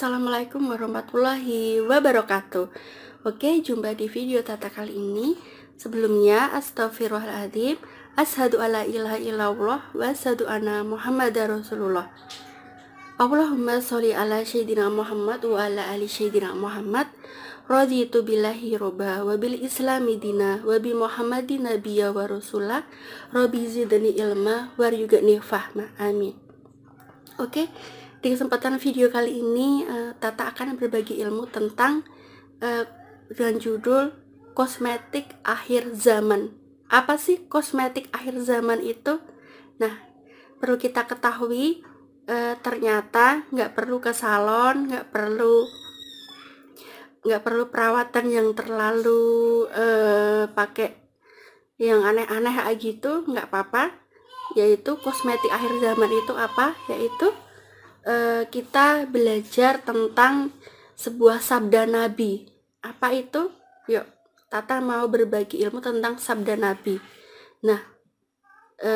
Assalamualaikum warahmatullahi wabarakatuh Oke, jumpa di video tata kali ini Sebelumnya, astagfirullahaladzim Ashadu ala ilaha illallah Wa ashadu muhammad rasulullah Allahumma sholli ala sayyidina Muhammad wa ala ali sayyidina Muhammad Raditu billahi roba wabil islami dina wabi muhammadin nabiyya wa rasulah Rabi zidani ilma Waryugani fahma Amin Oke, okay? Di kesempatan video kali ini, uh, Tata akan berbagi ilmu tentang uh, dengan judul kosmetik akhir zaman. Apa sih kosmetik akhir zaman itu? Nah, perlu kita ketahui e, ternyata nggak perlu ke salon, nggak perlu nggak perlu perawatan yang terlalu e, pakai yang aneh-aneh gitu, nggak apa-apa. Yaitu kosmetik akhir zaman itu apa? Yaitu Eh, kita belajar tentang sebuah sabda Nabi. Apa itu? Yuk, Tata mau berbagi ilmu tentang sabda Nabi. Nah, e,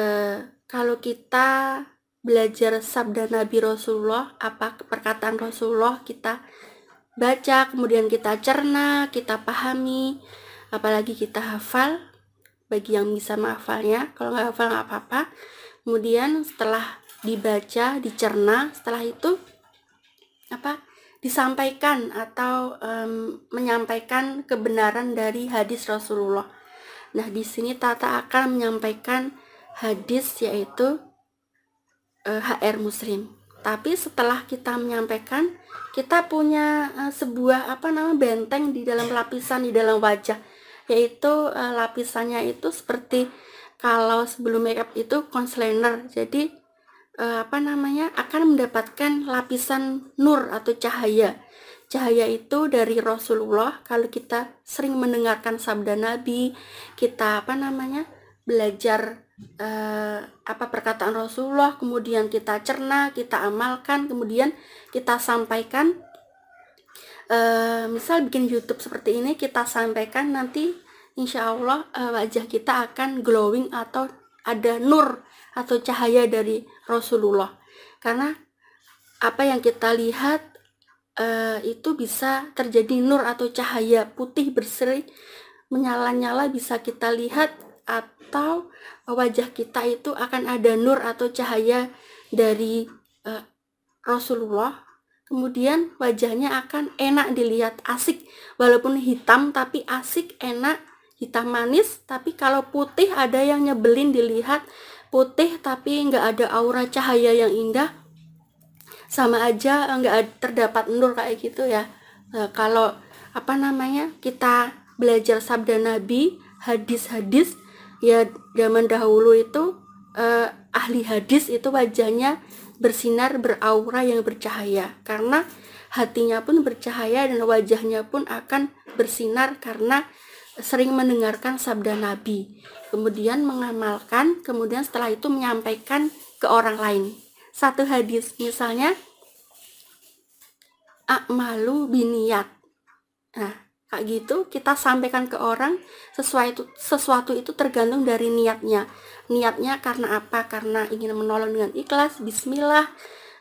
kalau kita belajar sabda Nabi Rasulullah, apa perkataan Rasulullah kita baca, kemudian kita cerna, kita pahami, apalagi kita hafal, bagi yang bisa menghafalnya kalau nggak hafal nggak apa-apa kemudian setelah dibaca, dicerna, setelah itu apa? disampaikan atau um, menyampaikan kebenaran dari hadis Rasulullah. Nah, di sini Tata akan menyampaikan hadis yaitu uh, e, HR Muslim. Tapi setelah kita menyampaikan, kita punya uh, sebuah apa nama benteng di dalam lapisan di dalam wajah, yaitu uh, lapisannya itu seperti kalau sebelum makeup itu concealer. Jadi uh, apa namanya akan mendapatkan lapisan nur atau cahaya cahaya itu dari Rasulullah kalau kita sering mendengarkan sabda Nabi kita apa namanya belajar uh, apa perkataan Rasulullah kemudian kita cerna kita amalkan kemudian kita sampaikan uh, misal bikin YouTube seperti ini kita sampaikan nanti insya Allah wajah kita akan glowing atau ada nur atau cahaya dari Rasulullah karena apa yang kita lihat uh, itu bisa terjadi nur atau cahaya putih berseri menyala-nyala bisa kita lihat atau wajah kita itu akan ada nur atau cahaya dari uh, Rasulullah kemudian wajahnya akan enak dilihat asik walaupun hitam tapi asik enak hitam manis tapi kalau putih ada yang nyebelin dilihat putih tapi nggak ada aura cahaya yang indah sama aja eh, nggak terdapat nur kayak gitu ya e, kalau apa namanya kita belajar sabda nabi hadis-hadis ya zaman dahulu itu eh, ahli hadis itu wajahnya bersinar beraura yang bercahaya karena hatinya pun bercahaya dan wajahnya pun akan bersinar karena sering mendengarkan sabda Nabi, kemudian mengamalkan, kemudian setelah itu menyampaikan ke orang lain. Satu hadis misalnya akmalu biniat. Nah, kayak gitu kita sampaikan ke orang sesuai itu, sesuatu itu tergantung dari niatnya. Niatnya karena apa? Karena ingin menolong dengan ikhlas, bismillah,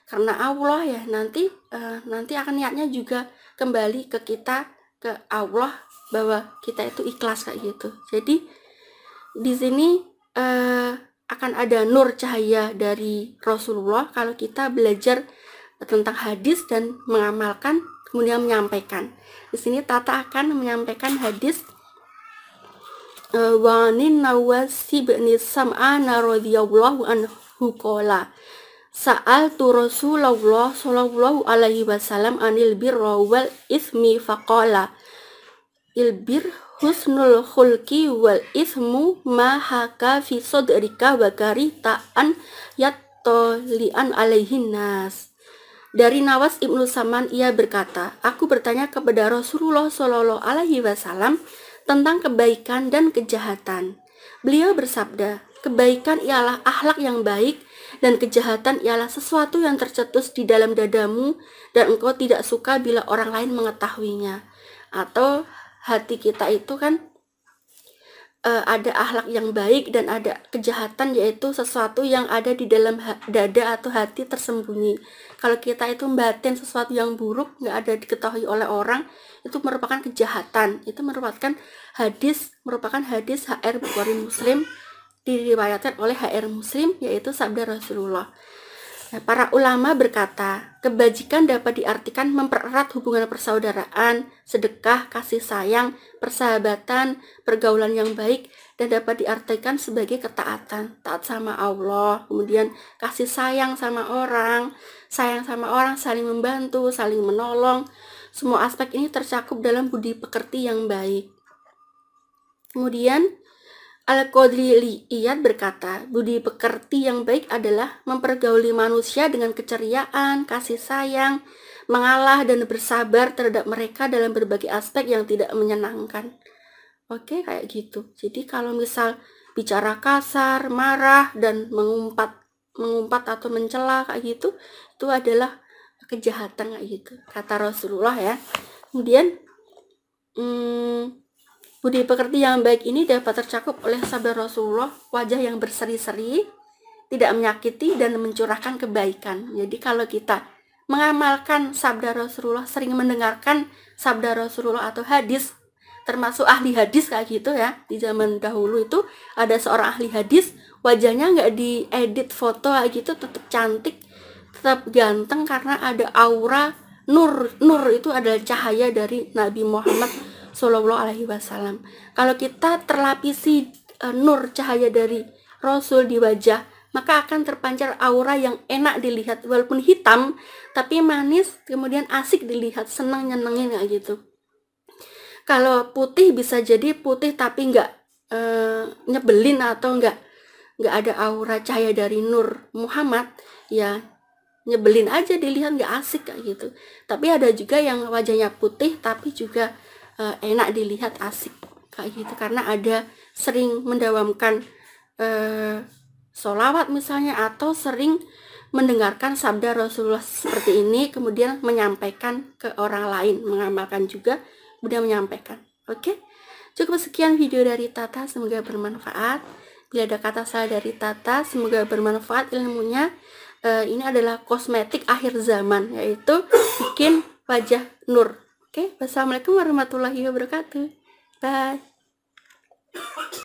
karena Allah ya. Nanti uh, nanti akan niatnya juga kembali ke kita ke Allah bahwa kita itu ikhlas kayak gitu. Jadi di sini uh, akan ada nur cahaya dari Rasulullah kalau kita belajar tentang hadis dan mengamalkan kemudian menyampaikan. Di sini Tata akan menyampaikan hadis eh, Wanin Nawasi bin Sam'ana radhiyallahu anhu qala Sa'al tu Rasulullah sallallahu alaihi wasallam anil birra wal ismi faqala ilbir husnul khulki wal ismu mahaka fi sodrika bakari ta'an yattolian alaihin nas dari Nawas Ibnu Saman ia berkata, Aku bertanya kepada Rasulullah Shallallahu Alaihi Wasallam tentang kebaikan dan kejahatan. Beliau bersabda, kebaikan ialah akhlak yang baik dan kejahatan ialah sesuatu yang tercetus di dalam dadamu dan engkau tidak suka bila orang lain mengetahuinya. Atau hati kita itu kan uh, ada ahlak yang baik dan ada kejahatan yaitu sesuatu yang ada di dalam dada atau hati tersembunyi. Kalau kita itu batin sesuatu yang buruk nggak ada diketahui oleh orang itu merupakan kejahatan. Itu merupakan hadis merupakan hadis HR Bukhari Muslim diriwayatkan oleh HR Muslim yaitu sabda Rasulullah. Nah, para ulama berkata, kebajikan dapat diartikan mempererat hubungan persaudaraan, sedekah, kasih sayang, persahabatan, pergaulan yang baik, dan dapat diartikan sebagai ketaatan, taat sama Allah, kemudian kasih sayang sama orang, sayang sama orang, saling membantu, saling menolong. Semua aspek ini tercakup dalam budi pekerti yang baik. Kemudian, Al-Qadlili berkata, budi pekerti yang baik adalah mempergauli manusia dengan keceriaan, kasih sayang, mengalah dan bersabar terhadap mereka dalam berbagai aspek yang tidak menyenangkan. Oke, kayak gitu. Jadi kalau misal bicara kasar, marah dan mengumpat mengumpat atau mencela kayak gitu, itu adalah kejahatan kayak gitu. Kata Rasulullah ya. Kemudian hmm, Budi pekerti yang baik ini dapat tercakup oleh sabda Rasulullah, wajah yang berseri-seri, tidak menyakiti dan mencurahkan kebaikan. Jadi kalau kita mengamalkan sabda Rasulullah, sering mendengarkan sabda Rasulullah atau hadis, termasuk ahli hadis kayak gitu ya, di zaman dahulu itu ada seorang ahli hadis, wajahnya nggak diedit foto kayak gitu, tetap cantik, tetap ganteng karena ada aura nur nur itu adalah cahaya dari Nabi Muhammad Shallallahu Alaihi Wasallam. Kalau kita terlapisi e, nur cahaya dari Rasul di wajah, maka akan terpancar aura yang enak dilihat walaupun hitam tapi manis kemudian asik dilihat senang nyenengin kayak gitu kalau putih bisa jadi putih tapi nggak e, nyebelin atau nggak nggak ada aura cahaya dari Nur Muhammad ya nyebelin aja dilihat nggak asik kayak gitu tapi ada juga yang wajahnya putih tapi juga uh, enak dilihat asik kayak gitu karena ada sering mendawamkan uh, eh, solawat misalnya atau sering mendengarkan sabda Rasulullah seperti ini kemudian menyampaikan ke orang lain mengamalkan juga kemudian menyampaikan oke okay? cukup sekian video dari Tata semoga bermanfaat bila ada kata salah dari Tata semoga bermanfaat ilmunya uh, ini adalah kosmetik akhir zaman yaitu bikin wajah nur Oke, okay, wassalamualaikum warahmatullahi wabarakatuh. Bye.